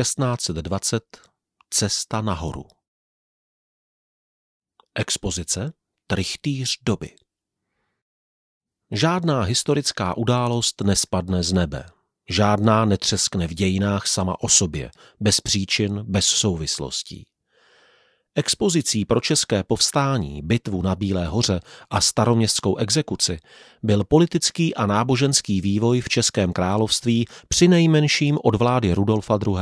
1620 Cesta nahoru. Expozice Trichtýř doby. Žádná historická událost nespadne z nebe. Žádná netřeskne v dějinách sama o sobě, bez příčin, bez souvislostí. Expozicí pro české povstání, bitvu na Bílé hoře a staroměstskou exekuci byl politický a náboženský vývoj v Českém království při nejmenším od vlády Rudolfa II.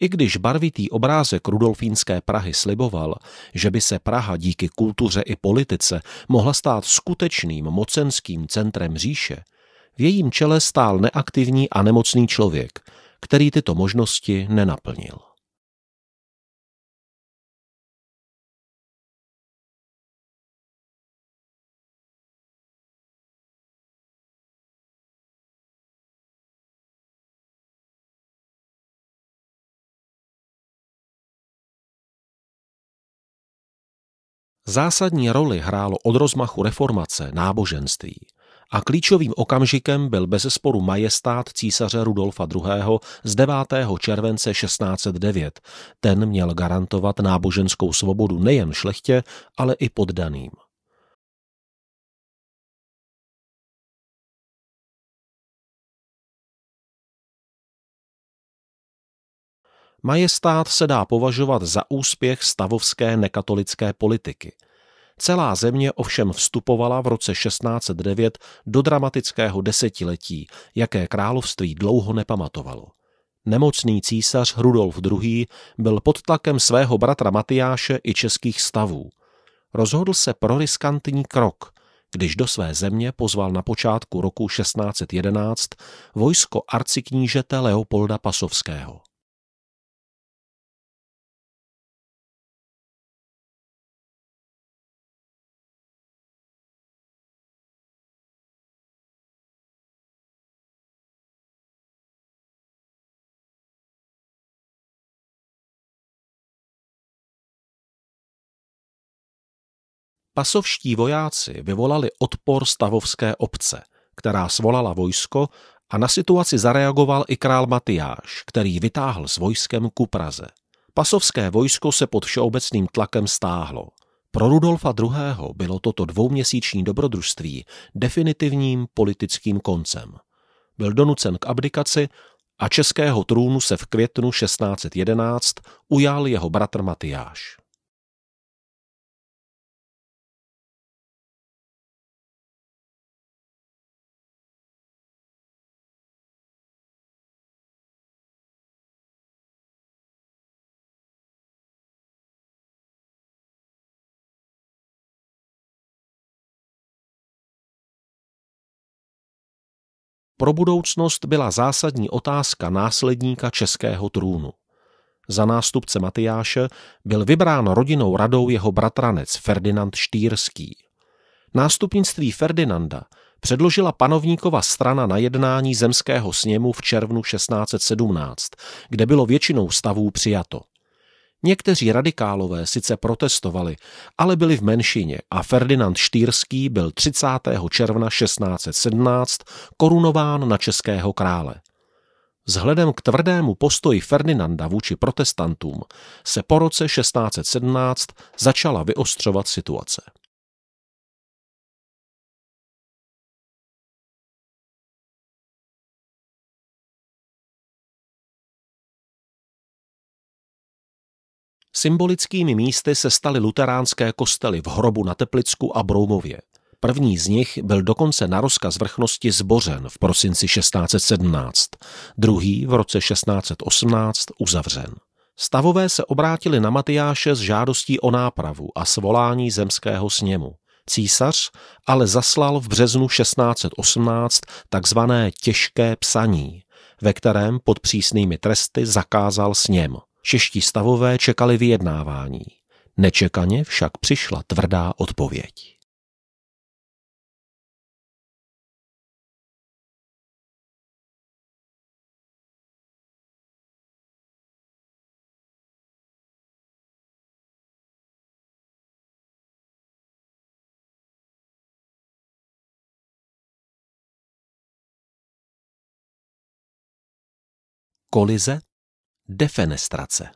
I když barvitý obrázek rudolfínské Prahy sliboval, že by se Praha díky kultuře i politice mohla stát skutečným mocenským centrem říše, v jejím čele stál neaktivní a nemocný člověk, který tyto možnosti nenaplnil. Zásadní roli hrálo od rozmachu reformace náboženství a klíčovým okamžikem byl bezesporu majestát císaře Rudolfa II. z 9. července 1609. Ten měl garantovat náboženskou svobodu nejen šlechtě, ale i poddaným. Majestát se dá považovat za úspěch stavovské nekatolické politiky. Celá země ovšem vstupovala v roce 1609 do dramatického desetiletí, jaké království dlouho nepamatovalo. Nemocný císař Rudolf II. byl pod tlakem svého bratra Matyáše i českých stavů. Rozhodl se pro riskantní krok, když do své země pozval na počátku roku 1611 vojsko arciknížete Leopolda Pasovského. Pasovští vojáci vyvolali odpor stavovské obce, která svolala vojsko a na situaci zareagoval i král Matyáš, který vytáhl s vojskem ku Praze. Pasovské vojsko se pod všeobecným tlakem stáhlo. Pro Rudolfa II. bylo toto dvouměsíční dobrodružství definitivním politickým koncem. Byl donucen k abdikaci a českého trůnu se v květnu 1611 ujal jeho bratr Matyáš. Pro budoucnost byla zásadní otázka následníka českého trůnu. Za nástupce Matyáše byl vybrán rodinou radou jeho bratranec Ferdinand Štýrský. Nástupnictví Ferdinanda předložila panovníkova strana na jednání zemského sněmu v červnu 1617, kde bylo většinou stavů přijato. Někteří radikálové sice protestovali, ale byli v menšině a Ferdinand Štýrský byl 30. června 1617 korunován na českého krále. Vzhledem k tvrdému postoji Ferdinanda vůči protestantům se po roce 1617 začala vyostřovat situace. Symbolickými místy se staly luteránské kostely v Hrobu na Teplicku a Broumově. První z nich byl dokonce na rozkaz vrchnosti zbořen v prosinci 1617, druhý v roce 1618 uzavřen. Stavové se obrátili na Matyáše s žádostí o nápravu a svolání zemského sněmu. Císař ale zaslal v březnu 1618 takzvané těžké psaní, ve kterém pod přísnými tresty zakázal sněm – Čeští stavové čekali vyjednávání. Nečekaně však přišla tvrdá odpověď. kolize Defenestrace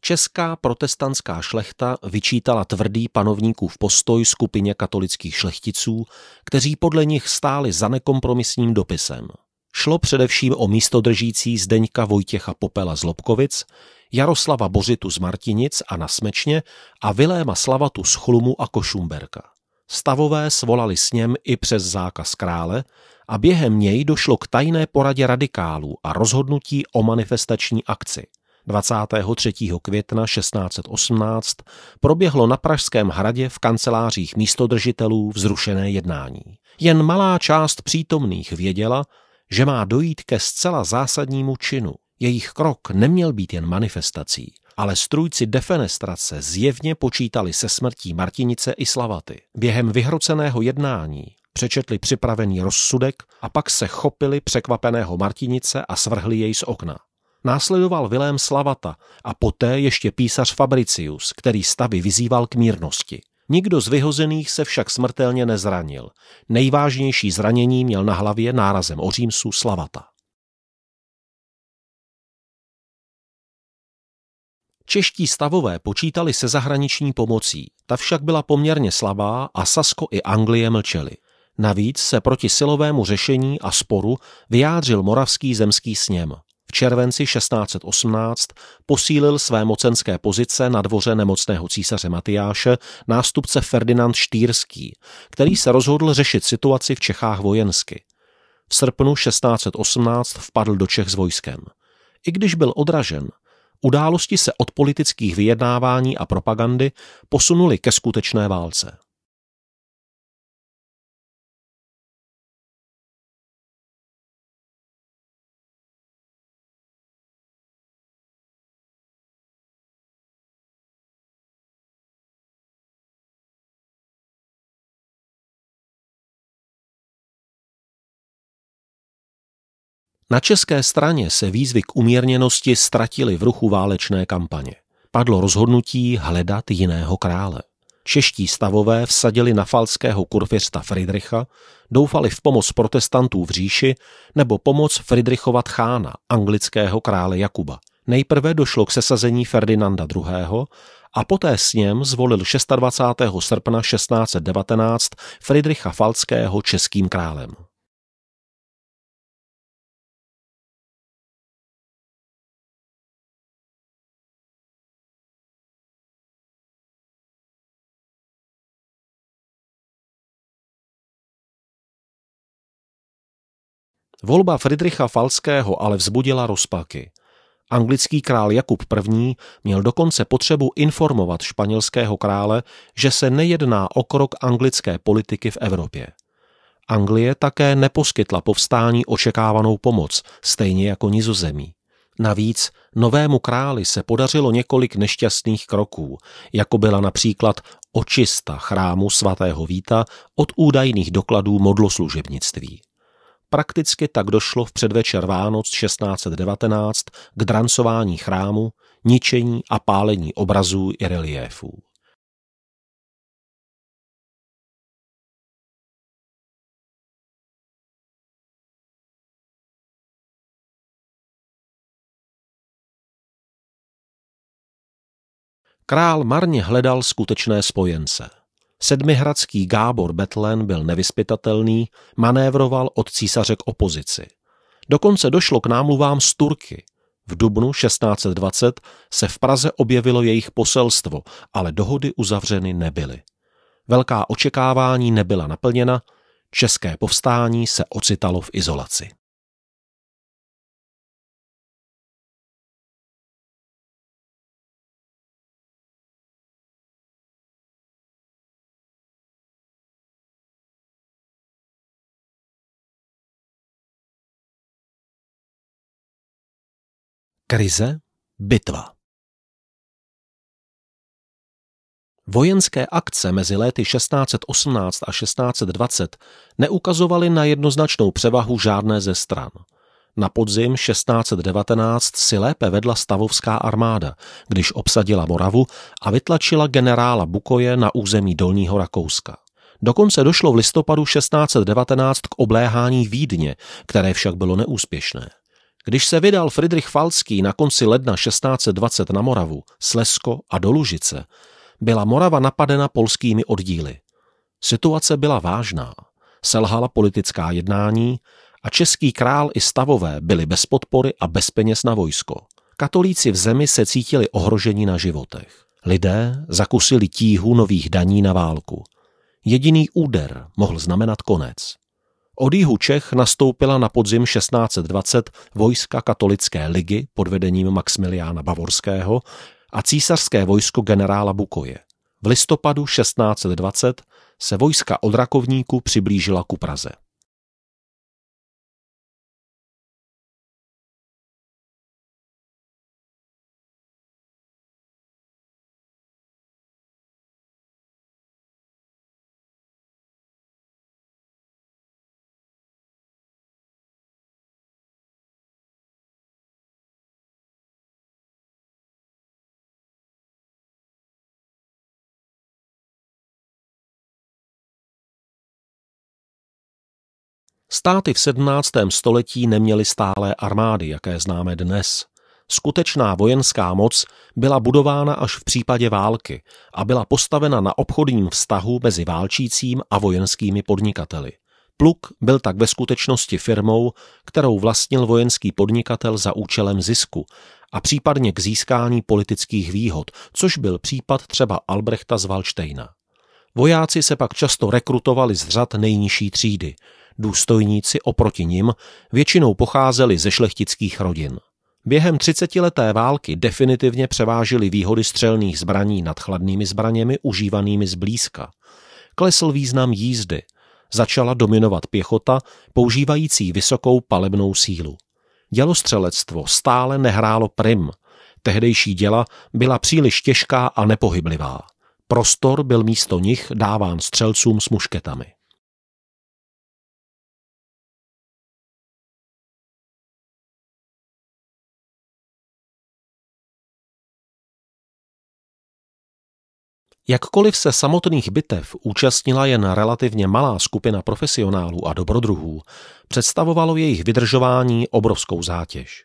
Česká protestantská šlechta vyčítala tvrdý panovníkův postoj skupině katolických šlechticů, kteří podle nich stáli za nekompromisním dopisem. Šlo především o místodržící Zdeňka Vojtěcha Popela z Lobkovic, Jaroslava Bořitu z Martinic a na Smečně a Viléma Slavatu z Chlumu a Košumberka. Stavové svolali s něm i přes zákaz krále a během něj došlo k tajné poradě radikálů a rozhodnutí o manifestační akci. 23. května 1618 proběhlo na Pražském hradě v kancelářích místodržitelů vzrušené jednání. Jen malá část přítomných věděla, že má dojít ke zcela zásadnímu činu. Jejich krok neměl být jen manifestací, ale strůjci defenestrace zjevně počítali se smrtí Martinice i Slavaty. Během vyhroceného jednání přečetli připravený rozsudek a pak se chopili překvapeného Martinice a svrhli jej z okna. Následoval Vilém Slavata a poté ještě písař Fabricius, který stavy vyzýval k mírnosti. Nikdo z vyhozených se však smrtelně nezranil. Nejvážnější zranění měl na hlavě nárazem ořímsu Slavata. Čeští stavové počítali se zahraniční pomocí, ta však byla poměrně slabá a Sasko i Anglie mlčeli. Navíc se proti silovému řešení a sporu vyjádřil Moravský zemský sněm. V červenci 1618 posílil své mocenské pozice na dvoře nemocného císaře Matyáše nástupce Ferdinand Štýrský, který se rozhodl řešit situaci v Čechách vojensky. V srpnu 1618 vpadl do Čech s vojskem. I když byl odražen, Události se od politických vyjednávání a propagandy posunuly ke skutečné válce. Na české straně se výzvy k umírněnosti ztratily v ruchu válečné kampaně. Padlo rozhodnutí hledat jiného krále. Čeští stavové vsadili na falského kurfirsta Friedricha, doufali v pomoc protestantů v říši nebo pomoc Friedrichova chána, anglického krále Jakuba. Nejprve došlo k sesazení Ferdinanda II. a poté s něm zvolil 26. srpna 1619 Friedricha Falského českým králem. Volba Friedricha Falského ale vzbudila rozpaky. Anglický král Jakub I. měl dokonce potřebu informovat španělského krále, že se nejedná o krok anglické politiky v Evropě. Anglie také neposkytla povstání očekávanou pomoc, stejně jako nizozemí. Navíc novému králi se podařilo několik nešťastných kroků, jako byla například očista chrámu svatého Víta od údajných dokladů modloslužebnictví prakticky tak došlo v předvečer Vánoc 1619 k drancování chrámu, ničení a pálení obrazů i reliéfů. Král marně hledal skutečné spojence – Sedmihradský Gábor Betlen byl nevyspytatelný, manévroval od císaře k opozici. Dokonce došlo k námluvám z Turky. V dubnu 1620 se v Praze objevilo jejich poselstvo, ale dohody uzavřeny nebyly. Velká očekávání nebyla naplněna, české povstání se ocitalo v izolaci. Krize, bitva. Vojenské akce mezi léty 1618 a 1620 neukazovaly na jednoznačnou převahu žádné ze stran. Na podzim 1619 si lépe vedla stavovská armáda, když obsadila Moravu a vytlačila generála Bukoje na území Dolního Rakouska. Dokonce došlo v listopadu 1619 k obléhání Vídně, které však bylo neúspěšné. Když se vydal Fridrich Falský na konci ledna 1620 na Moravu, Slesko a Dolužice, byla Morava napadena polskými oddíly. Situace byla vážná, selhala politická jednání a český král i stavové byli bez podpory a bez peněz na vojsko. Katolíci v zemi se cítili ohroženi na životech. Lidé zakusili tíhu nových daní na válku. Jediný úder mohl znamenat konec. Od jihu Čech nastoupila na podzim 1620 vojska katolické ligy pod vedením Maximiliána Bavorského a císařské vojsko generála Bukoje. V listopadu 1620 se vojska od Rakovníku přiblížila ku Praze. Státy v 17. století neměly stále armády, jaké známe dnes. Skutečná vojenská moc byla budována až v případě války a byla postavena na obchodním vztahu mezi válčícím a vojenskými podnikateli. Pluk byl tak ve skutečnosti firmou, kterou vlastnil vojenský podnikatel za účelem zisku a případně k získání politických výhod, což byl případ třeba Albrechta z Valštejna. Vojáci se pak často rekrutovali z řad nejnižší třídy, důstojníci oproti nim většinou pocházeli ze šlechtických rodin. Během třicetileté války definitivně převážily výhody střelných zbraní nad chladnými zbraněmi užívanými zblízka. Klesl význam jízdy. Začala dominovat pěchota, používající vysokou palebnou sílu. Dělostřelectvo stále nehrálo prim. Tehdejší děla byla příliš těžká a nepohyblivá. Prostor byl místo nich dáván střelcům s mušketami. Jakkoliv se samotných bitev účastnila jen relativně malá skupina profesionálů a dobrodruhů, představovalo jejich vydržování obrovskou zátěž.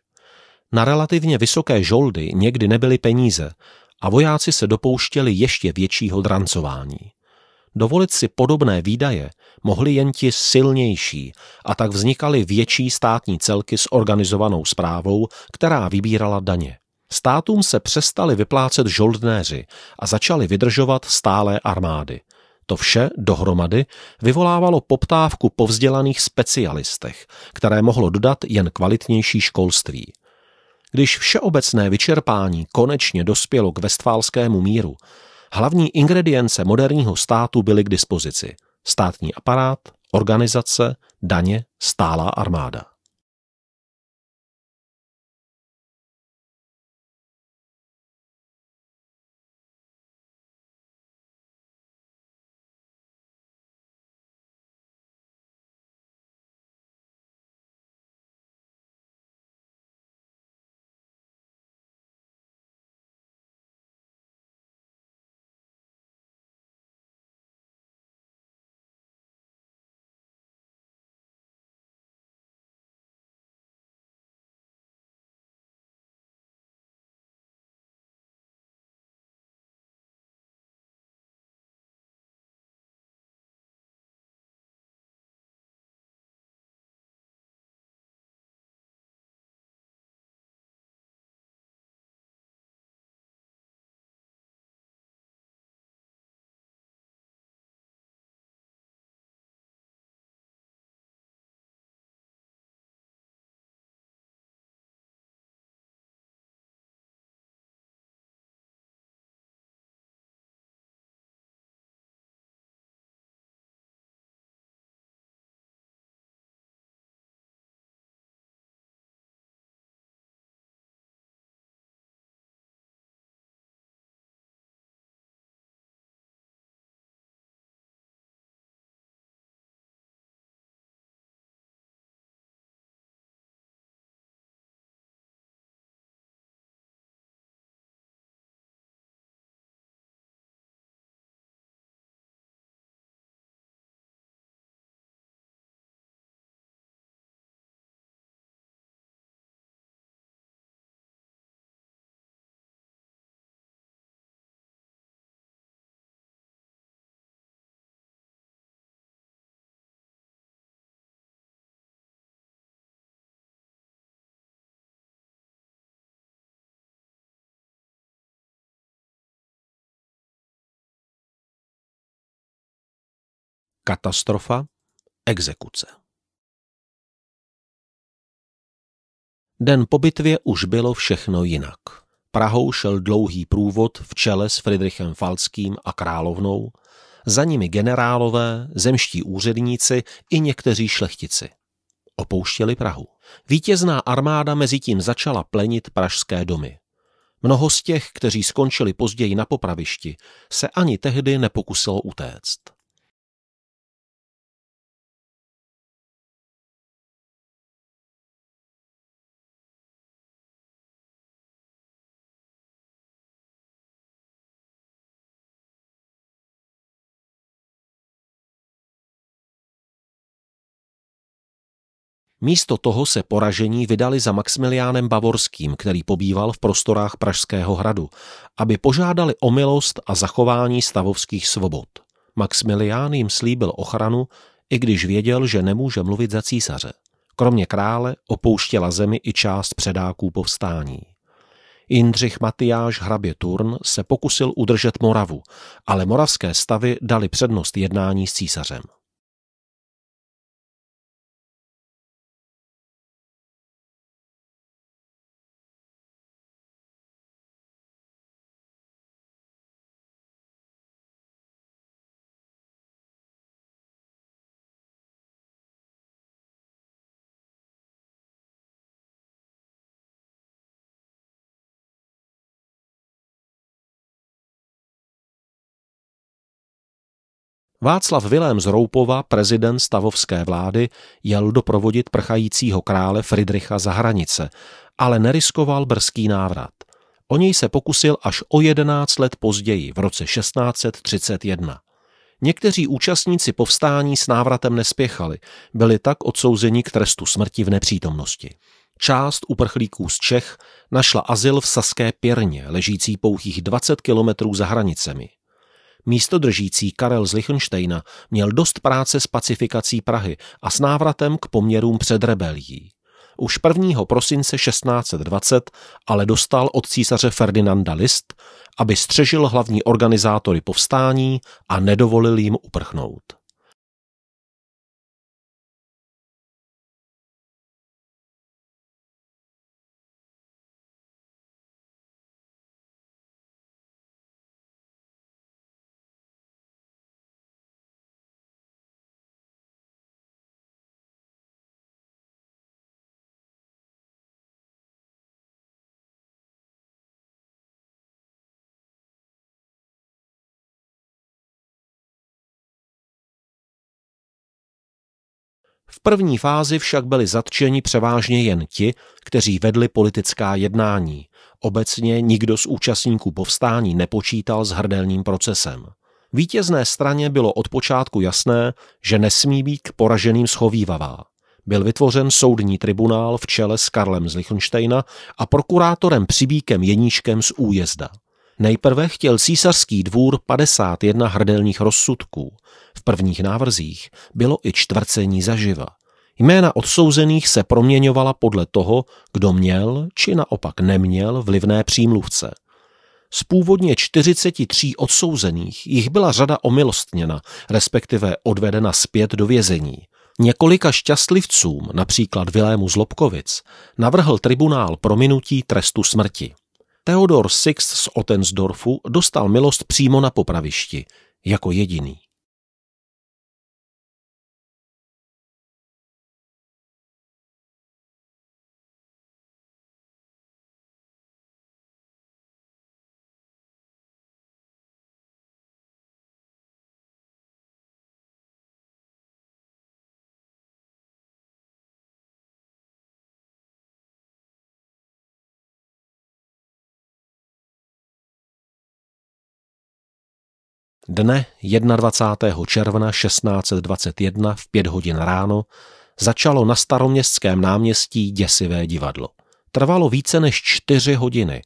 Na relativně vysoké žoldy někdy nebyly peníze a vojáci se dopouštěli ještě většího drancování. Dovolit si podobné výdaje mohli jen ti silnější a tak vznikaly větší státní celky s organizovanou zprávou, která vybírala daně. Státům se přestali vyplácet žoldnéři a začali vydržovat stálé armády. To vše dohromady vyvolávalo poptávku po vzdělaných specialistech, které mohlo dodat jen kvalitnější školství. Když všeobecné vyčerpání konečně dospělo k vestfálskému míru, hlavní ingredience moderního státu byly k dispozici. Státní aparát, organizace, daně, stálá armáda. Katastrofa, exekuce. Den po bitvě už bylo všechno jinak. Prahou šel dlouhý průvod v čele s Friedrichem Falským a královnou, za nimi generálové, zemští úředníci i někteří šlechtici. Opouštěli Prahu. Vítězná armáda mezi tím začala plenit pražské domy. Mnoho z těch, kteří skončili později na popravišti, se ani tehdy nepokusilo utéct. Místo toho se poražení vydali za Maximiliánem Bavorským, který pobýval v prostorách Pražského hradu, aby požádali o milost a zachování stavovských svobod. Maximilián jim slíbil ochranu, i když věděl, že nemůže mluvit za císaře. Kromě krále opouštěla zemi i část předáků povstání. Jindřich Matyáš hrabě Turn se pokusil udržet Moravu, ale moravské stavy dali přednost jednání s císařem. Václav Vilém z Roupova, prezident stavovské vlády, jel doprovodit prchajícího krále Fridricha za hranice, ale neriskoval brzký návrat. O něj se pokusil až o 11 let později, v roce 1631. Někteří účastníci povstání s návratem nespěchali, byli tak odsouzeni k trestu smrti v nepřítomnosti. Část uprchlíků z Čech našla azyl v Saské Pěrně, ležící pouhých 20 kilometrů za hranicemi. Místodržící Karel z Lichtensteina měl dost práce s pacifikací Prahy a s návratem k poměrům před rebelí. Už 1. prosince 1620 ale dostal od císaře Ferdinanda list, aby střežil hlavní organizátory povstání a nedovolil jim uprchnout. V první fázi však byli zatčeni převážně jen ti, kteří vedli politická jednání. Obecně nikdo z účastníků povstání nepočítal s hrdelním procesem. Vítězné straně bylo od počátku jasné, že nesmí být k poraženým schovývavá. Byl vytvořen soudní tribunál v čele s Karlem z Lichtensteina a prokurátorem Přibíkem Jeníškem z újezda. Nejprve chtěl císařský dvůr 51 hrdelních rozsudků. V prvních návrzích bylo i čtvrcení zaživa. Jména odsouzených se proměňovala podle toho, kdo měl či naopak neměl vlivné přímluvce. Z původně 43 odsouzených jich byla řada omilostněna, respektive odvedena zpět do vězení. Několika šťastlivcům, například Vilému Zlobkovic, navrhl tribunál prominutí trestu smrti. Theodor Sixt z Otensdorfu dostal milost přímo na popravišti, jako jediný. Dne 21. června 1621 v pět hodin ráno začalo na staroměstském náměstí děsivé divadlo. Trvalo více než čtyři hodiny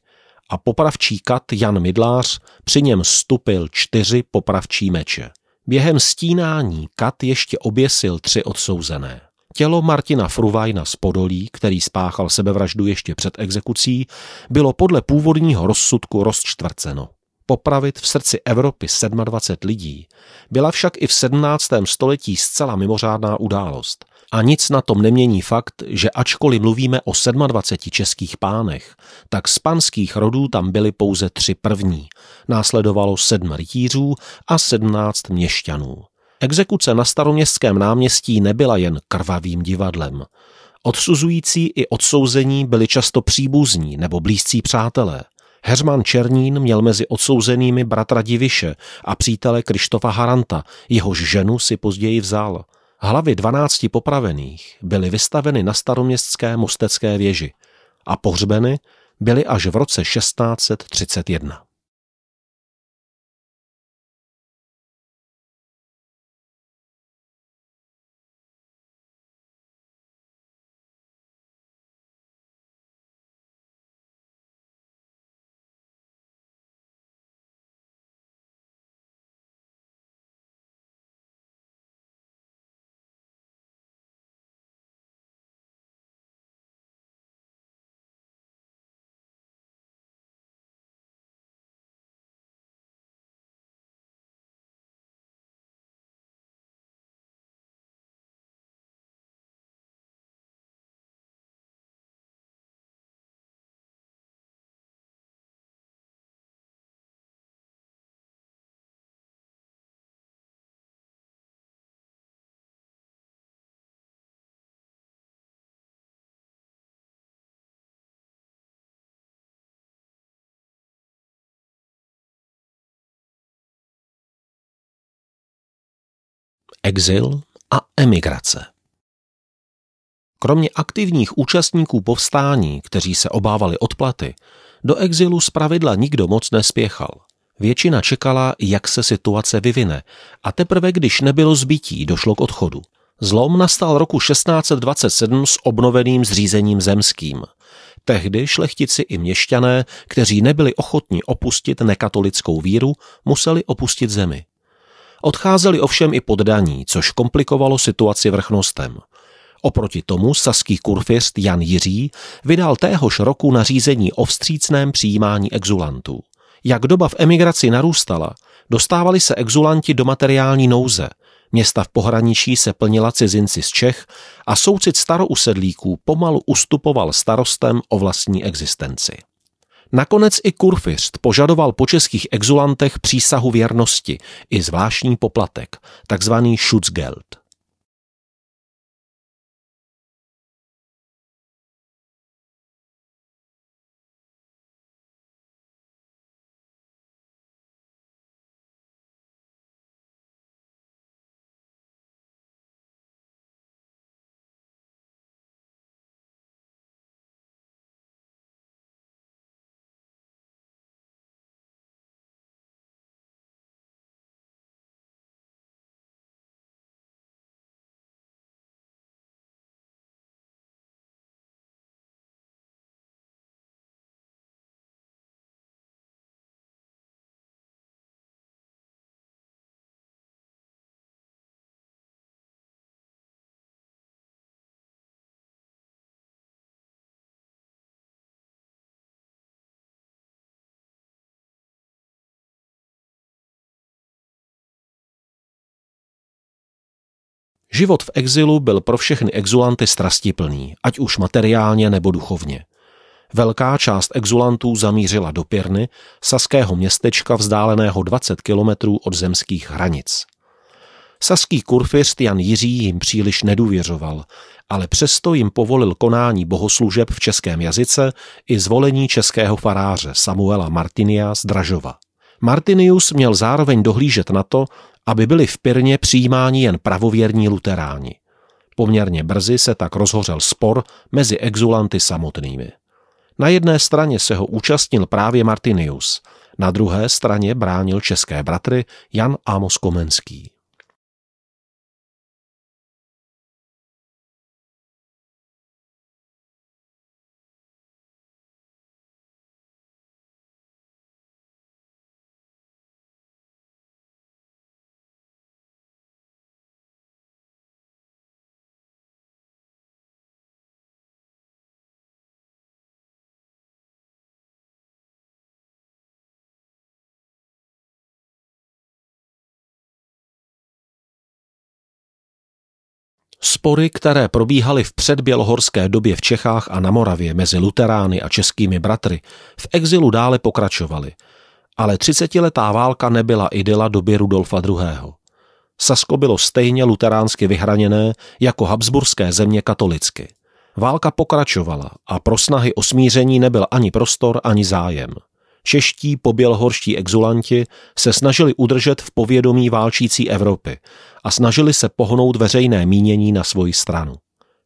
a popravčí kat Jan Midlář při něm stupil čtyři popravčí meče. Během stínání kat ještě oběsil tři odsouzené. Tělo Martina Fruvajna z Podolí, který spáchal sebevraždu ještě před exekucí, bylo podle původního rozsudku rozčtvrceno popravit v srdci Evropy 27 lidí, byla však i v 17. století zcela mimořádná událost. A nic na tom nemění fakt, že ačkoliv mluvíme o 27 českých pánech, tak z panských rodů tam byly pouze tři první. Následovalo sedm rytířů a 17 měšťanů. Exekuce na staroměstském náměstí nebyla jen krvavým divadlem. Odsuzující i odsouzení byli často příbuzní nebo blízcí přátelé. Herman Černín měl mezi odsouzenými bratra Diviše a přítele Krištofa Haranta, jehož ženu si později vzal. Hlavy 12 popravených byly vystaveny na staroměstské mostecké věži a pohřbeny byly až v roce 1631. exil a emigrace. Kromě aktivních účastníků povstání, kteří se obávali odplaty, do exilu zpravidla nikdo moc nespěchal. Většina čekala, jak se situace vyvine a teprve když nebylo zbytí, došlo k odchodu. Zlom nastal roku 1627 s obnoveným zřízením zemským. Tehdy šlechtici i měšťané, kteří nebyli ochotni opustit nekatolickou víru, museli opustit zemi. Odcházeli ovšem i poddaní, což komplikovalo situaci vrchnostem. Oproti tomu saský kurfist Jan Jiří vydal téhož roku nařízení o vstřícném přijímání exulantů. Jak doba v emigraci narůstala, dostávali se exulanti do materiální nouze, města v pohraničí se plnila cizinci z Čech a soucit starousedlíků pomalu ustupoval starostem o vlastní existenci. Nakonec i kurfist požadoval po českých exulantech přísahu věrnosti i zvláštní poplatek, takzvaný Schutzgeld. Život v exilu byl pro všechny exulanty strastiplný, ať už materiálně nebo duchovně. Velká část exulantů zamířila do Pirny, saského městečka vzdáleného 20 kilometrů od zemských hranic. Saský kurfist Jan Jiří jim příliš nedůvěřoval, ale přesto jim povolil konání bohoslužeb v českém jazyce i zvolení českého faráře Samuela Martinia z Dražova. Martinius měl zároveň dohlížet na to, aby byli v Pirně přijímáni jen pravověrní luteráni. Poměrně brzy se tak rozhořel spor mezi exulanty samotnými. Na jedné straně se ho účastnil právě Martinius, na druhé straně bránil české bratry Jan Amos Komenský. Spory, které probíhaly v předbělohorské době v Čechách a na Moravě mezi luterány a českými bratry, v exilu dále pokračovaly, ale třicetiletá válka nebyla idyla doby Rudolfa II. Sasko bylo stejně luteránsky vyhraněné jako habsburské země katolicky. Válka pokračovala a pro snahy o smíření nebyl ani prostor, ani zájem čeští pobělhorští exulanti se snažili udržet v povědomí válčící Evropy a snažili se pohnout veřejné mínění na svoji stranu.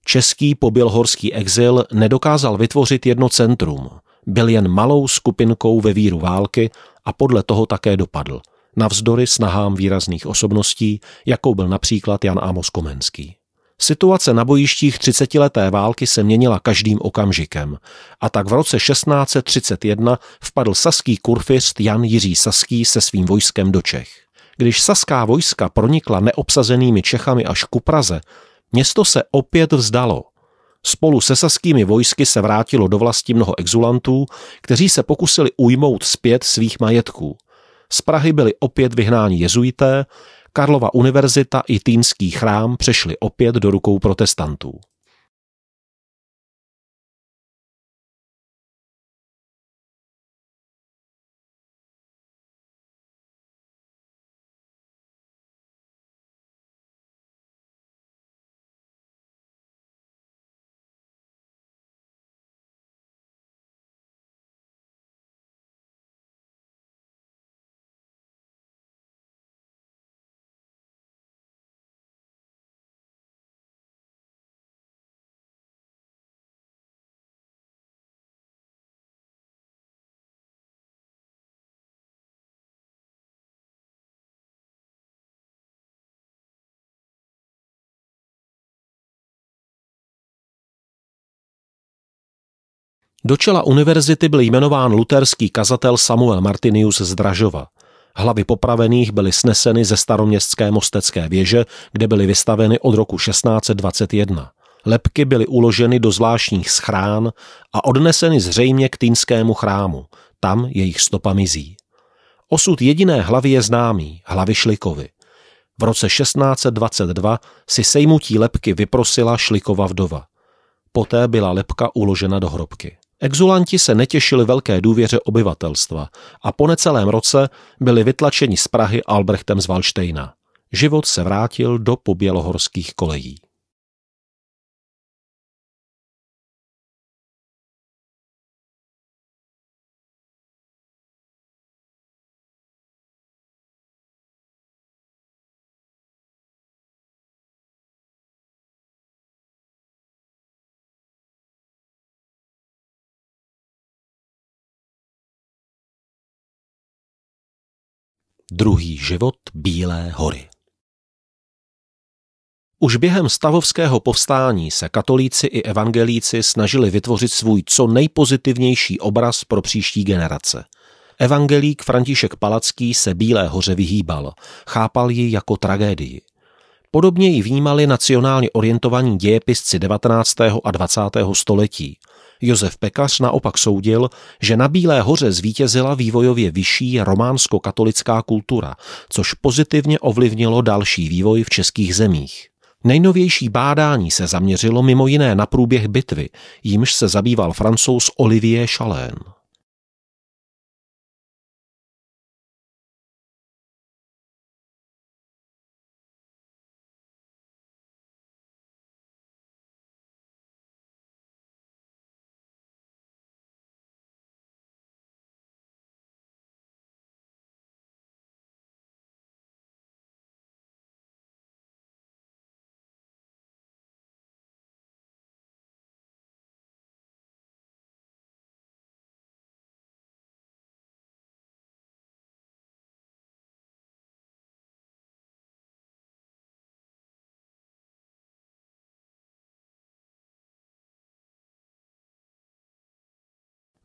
Český pobělhorský exil nedokázal vytvořit jedno centrum, byl jen malou skupinkou ve víru války a podle toho také dopadl, navzdory snahám výrazných osobností, jakou byl například Jan Amos Komenský. Situace na bojištích 30-leté války se měnila každým okamžikem a tak v roce 1631 vpadl saský kurfist Jan Jiří Saský se svým vojskem do Čech. Když saská vojska pronikla neobsazenými Čechami až ku Praze, město se opět vzdalo. Spolu se saskými vojsky se vrátilo do vlasti mnoho exulantů, kteří se pokusili ujmout zpět svých majetků. Z Prahy byli opět vyhnáni jezuité, Karlova univerzita i Týnský chrám přešly opět do rukou protestantů. Do čela univerzity byl jmenován luterský kazatel Samuel Martinius z Dražova. Hlavy popravených byly sneseny ze staroměstské mostecké věže, kde byly vystaveny od roku 1621. Lepky byly uloženy do zvláštních schrán a odneseny zřejmě k týnskému chrámu. Tam jejich stopa mizí. Osud jediné hlavy je známý, hlavy Šlikovy. V roce 1622 si sejmutí lepky vyprosila Šlikova vdova. Poté byla lepka uložena do hrobky. Exulanti se netěšili velké důvěře obyvatelstva a po necelém roce byli vytlačeni z Prahy Albrechtem z Valštejna. Život se vrátil do pobělohorských kolejí. Druhý život Bílé hory. Už během stavovského povstání se katolíci i evangelíci snažili vytvořit svůj co nejpozitivnější obraz pro příští generace. Evangelík František Palacký se Bílé hoře vyhýbal, chápal ji jako tragédii. Podobně ji vnímali nacionálně orientovaní dějepisci 19. a 20. století – Josef Pekař naopak soudil, že na Bílé hoře zvítězila vývojově vyšší románsko-katolická kultura, což pozitivně ovlivnilo další vývoj v českých zemích. Nejnovější bádání se zaměřilo mimo jiné na průběh bitvy, jímž se zabýval francouz Olivier Chalén.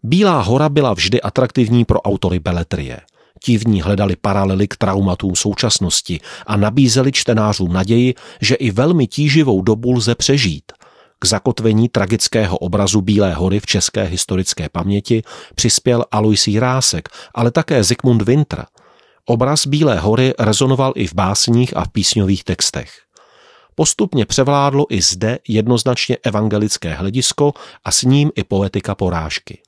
Bílá hora byla vždy atraktivní pro autory beletrie. Ti v ní hledali paralely k traumatům současnosti a nabízeli čtenářům naději, že i velmi tíživou dobu lze přežít. K zakotvení tragického obrazu Bílé hory v české historické paměti přispěl Alois Jirásek, ale také Zikmund Winter. Obraz Bílé hory rezonoval i v básních a v písňových textech postupně převládlo i zde jednoznačně evangelické hledisko a s ním i poetika porážky.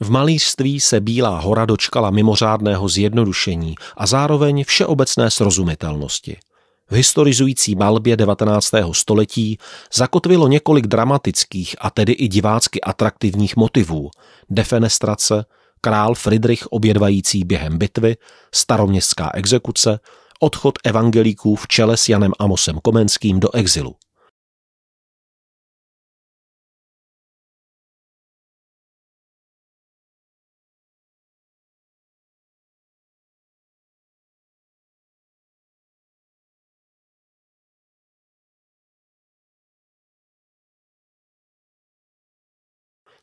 V malířství se Bílá hora dočkala mimořádného zjednodušení a zároveň všeobecné srozumitelnosti. V historizující malbě 19. století zakotvilo několik dramatických a tedy i divácky atraktivních motivů – defenestrace, král Fridrich obědvající během bitvy, staroměstská exekuce, odchod evangelíků v čele s Janem Amosem Komenským do exilu –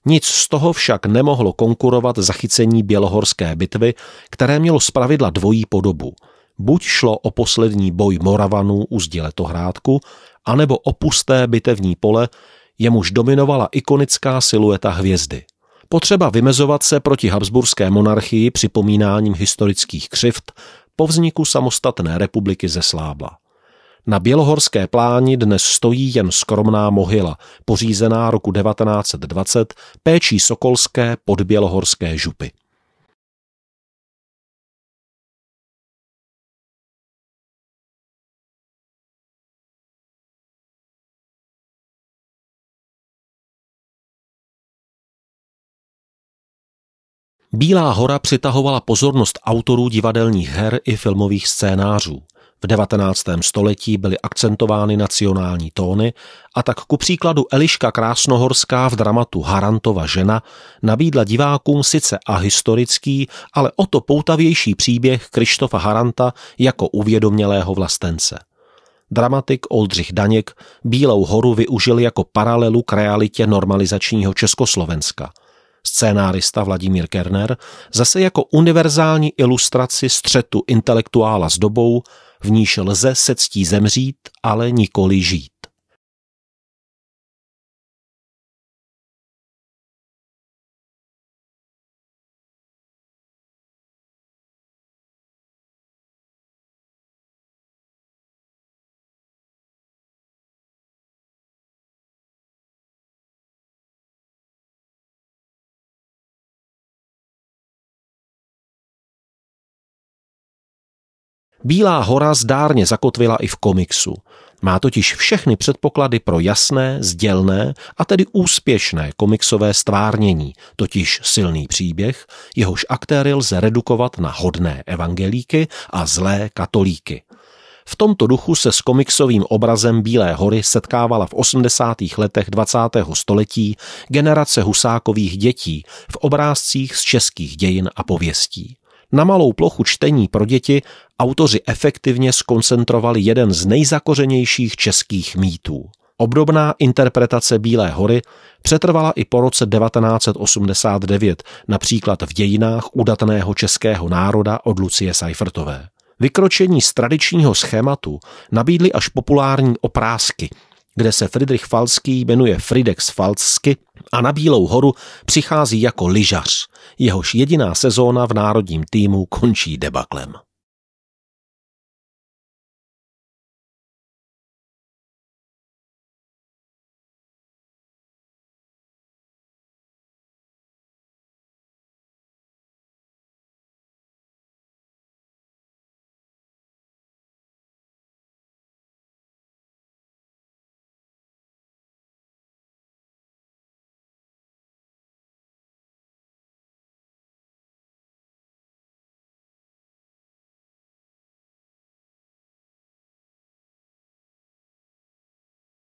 Nic z toho však nemohlo konkurovat zachycení bělohorské bitvy, které mělo zpravidla dvojí podobu. Buď šlo o poslední boj Moravanů u zdi letohrádku, anebo o pusté bitevní pole, jemuž dominovala ikonická silueta hvězdy. Potřeba vymezovat se proti habsburské monarchii připomínáním historických křivt po vzniku samostatné republiky zeslábla. Na bělohorské pláni dnes stojí jen skromná mohyla, pořízená roku 1920 péčí Sokolské pod bělohorské župy. Bílá hora přitahovala pozornost autorů divadelních her i filmových scénářů. V 19. století byly akcentovány nacionální tóny a tak ku příkladu Eliška Krásnohorská v dramatu Harantova žena nabídla divákům sice ahistorický, ale o to poutavější příběh Krištofa Haranta jako uvědomělého vlastence. Dramatik Oldřich Daněk Bílou horu využil jako paralelu k realitě normalizačního Československa – scénárista Vladimír Kerner, zase jako univerzální ilustraci střetu intelektuála s dobou, v níž lze se ctí zemřít, ale nikoli žít. Bílá hora zdárně zakotvila i v komiksu. Má totiž všechny předpoklady pro jasné, sdělné a tedy úspěšné komiksové stvárnění, totiž silný příběh, jehož aktéry lze redukovat na hodné evangelíky a zlé katolíky. V tomto duchu se s komiksovým obrazem Bílé hory setkávala v 80. letech 20. století generace husákových dětí v obrázcích z českých dějin a pověstí. Na malou plochu čtení pro děti autoři efektivně skoncentrovali jeden z nejzakořenějších českých mýtů. Obdobná interpretace Bílé hory přetrvala i po roce 1989, například v dějinách udatného českého národa od Lucie Seifertové. Vykročení z tradičního schématu nabídly až populární oprázky, kde se Friedrich Falský jmenuje Fridex Falsky a na Bílou horu přichází jako lyžař. Jehož jediná sezóna v národním týmu končí debaklem.